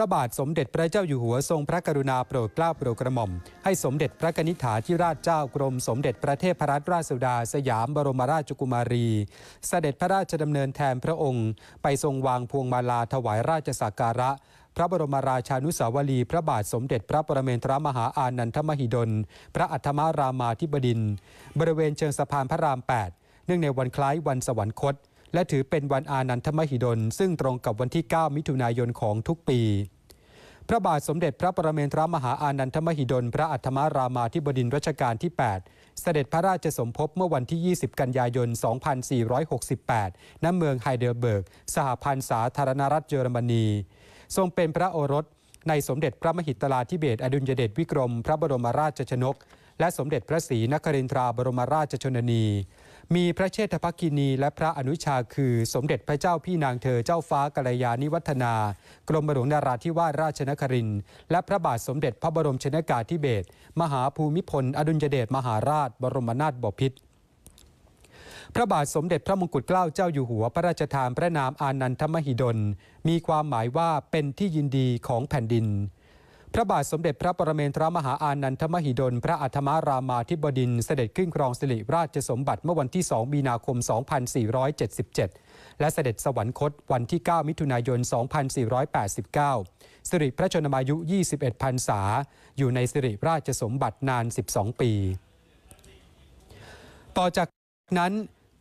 พระบาท สมเด็จพระเจ้าอยู่หัวทรง พระกรุณาโปรดเกล้าโปรดกระหม่อมให้สมเด็จพระนิธิถาที่ราชเจ้ากรมสมเด็จพระเทพรัตนราชสุดา สยามบรมราชกุมารี เสด็จพระราชดำเนินแทนพระองค์ ไปทรงวางพวงมาลาถวายราชสักการะ พระบรมราชานุสาวรีพระบาทสมเด็จพระประเมนทรมหาอานันทมหิดล พระอัธมารามาธิบดิน บริเวณเชิงสะพานพระราม 8 เนื่องในวันคล้ายวันสวรรคตและถือเป็นวันอานันทมหิดลซึ่งตรงกับวันที่ 9 มิถุนายนของทุกปี พระบาทสมเด็จพระประเมนทรมหาอานันทมหิดล พระอัธมารามาธิบดินรัชกาลที่ 8 เสด็จพระราชสมภพเมื่อวันที่ 20 กันยายน 2468 ณ เมืองไฮเดลเบิร์กสหพันธ์สาธารณรัฐเยอรมนี ทรงเป็นพระโอรสในสมเด็จพระมหิตลาธิเบศอดุลยเดชวิกรม พระบรมราชชนก และสมเด็จพระศรีนครินทราบรมราชชนนีมีพระเชษฐภกินีและพระอนุชา คือ สมเด็จพระเจ้าพี่นางเธอเจ้าฟ้ากัลยาณิวัฒนากรมหลวงนาราธิวาสราชนครินทร์และพระบาทสมเด็จพระบรมชนากาธิเบศรมหาภูมิพลอดุลยเดชมหาราช บรมนาถบพิตรพระบาทสมเด็จพระมงกุฎเกล้าเจ้าอยู่หัวพระราชทานพระนามอานันทมหิดล มีความหมายว่าเป็นที่ยินดีของแผ่นดินพระบาทสมเด็จพระปรเมนทรมหาอานันทมหิดล พระอัธมารามาธิบดิน เสด็จขึ้นครองสิริ ราชสมบัติเมื่อวันที่ 2 มีนาคม 2477 และเสด็จสวรรคตวันที่ 9 มิถุนายน 2489 สิริพระชนมายุ 21 พรรษา อยู่ในสิริ ราชสมบัตินาน 12 ปี ต่อจากนั้น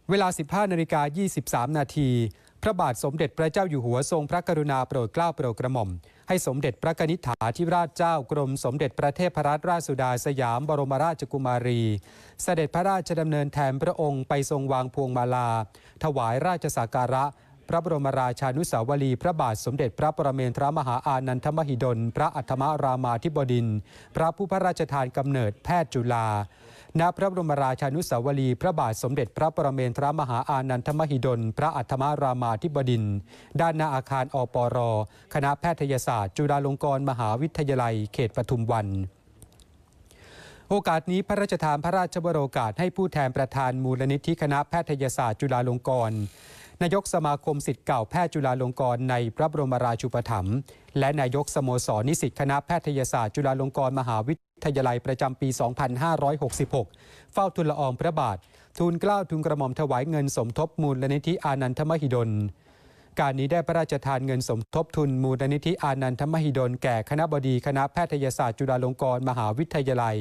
เวลา 15 นาฬิกา 23 นาทีพระบาทสมเด็จพระเจ้าอยู่หัวทรงพระกรุณาโปรดเกล้าโปรดกระหม่อมให้สมเด็จพระนิษฐาธิราชเจ้ากรม สมเด็จพระเทพรัตนราชสุดาสยามบรมราชกุมารี เสด็จพระราชดำเนินแทนพระองค์ไปทรงวางพวงมาลา ถวายราชสักการะ พระบรมราชานุสาวรีพระบาทสมเด็จพระประเมนทรมหาอานันทมหิดล พระอัธมรามาธิบดินพระผู้พระราชทานกำเนิดแพทย์จุฬาณพระบรมราชานุสาวรีพระบาทสมเด็จ พระประเมนทรมหาอานันทมหิดล พระอัธมารามาธิบดินด้านหน้าอาคารอปรคณะแพทยศาสตร์ จุฬาลงกรณ์มหาวิทยาลัยเขตปทุมวัน โอกาสนี้พระราชทานพระราชบรโอกาสให้ผู้แทนประธานมูลนิธิคณะแพทยศาสตร์จุฬาลงกรณ์นายกสมาคมสิทธิ์เก่าแพทย์จุฬาลงกรณ์ในพระบรมราชูปถัมภ์และนายกสโมสรนิสิตคณะแพทยศาสตร์ จุฬาลงกรณ์มหาวิททยาลัยประจำปี 2566 เฝ้าทุนละอองพระบาททูลเกล้าทุนกระหม่อมถวายเงินสมทบมูลและนิธิอานันทมหิดล การนี้ได้พระราชทานเงินสมทบทุนมูลนิธิอานันทมหิดลแก่คณะบดีคณะแพทยศาสตร์จุฬาลงกรณ์มหาวิทยาลัย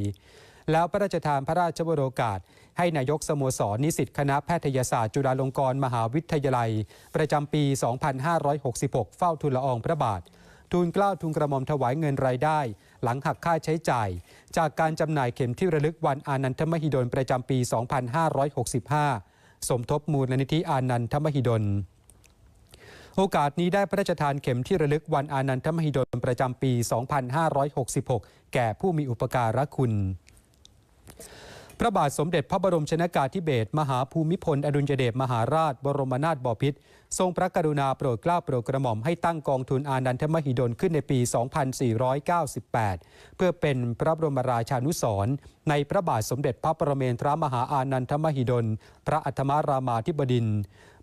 แล้วพระราชทานพระราชบรโอกาสให้นายกสโมสรนิสิตคณะแพทยศาสตร์จุฬาลงกรณ์มหาวิทยาลัย ประจำปี 2566 เฝ้าทุนละอองพระบาททูลกล้าวทูลกระหม่อมถวายเงินรายได้ หลังหักค่าใช้จ่าย จากการจำหน่ายเข็มที่ระลึกวันอานันทมหิดลประจำปี 2565 สมทบมูลนิธิอานันทมหิดล โอกาสนี้ได้พระราชทานเข็มที่ระลึกวันอานันทมหิดลประจำปี 2566 แก่ผู้มีอุปการะคุณพระบาทสมเด็จพระบรมชนากาธิเบศรมหาภูมิพลอดุลยเดชมหาราชบรมนาถบพิตรทรงพระกรุณาโปรดเกล้าโปรดกระหม่อมให้ตั้งกองทุนอานันทมหิดลขึ้นในปี 2498 เพื่อเป็นพระบรมราชานุสรณ์ในพระบาทสมเด็จพระประเมนทรมหาอานันทมหิดลพระอัธมารามาธิบดิน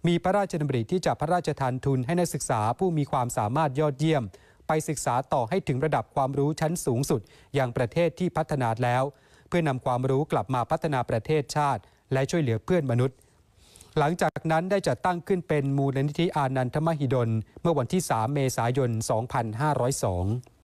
มีพระราชดำริที่จะพระราชทานทุนให้นักศึกษาผู้มีความสามารถยอดเยี่ยม ไปศึกษาต่อให้ถึงระดับความรู้ชั้นสูงสุดอย่างประเทศที่พัฒนาแล้วพื่อนำความรู้กลับมาพัฒนาประเทศชาติ และช่วยเหลือเพื่อนมนุษย์ หลังจากนั้นได้จัดตั้งขึ้นเป็นมูลนิธิอานันทมหิดล เมื่อวันที่ 3 เมษายน 2502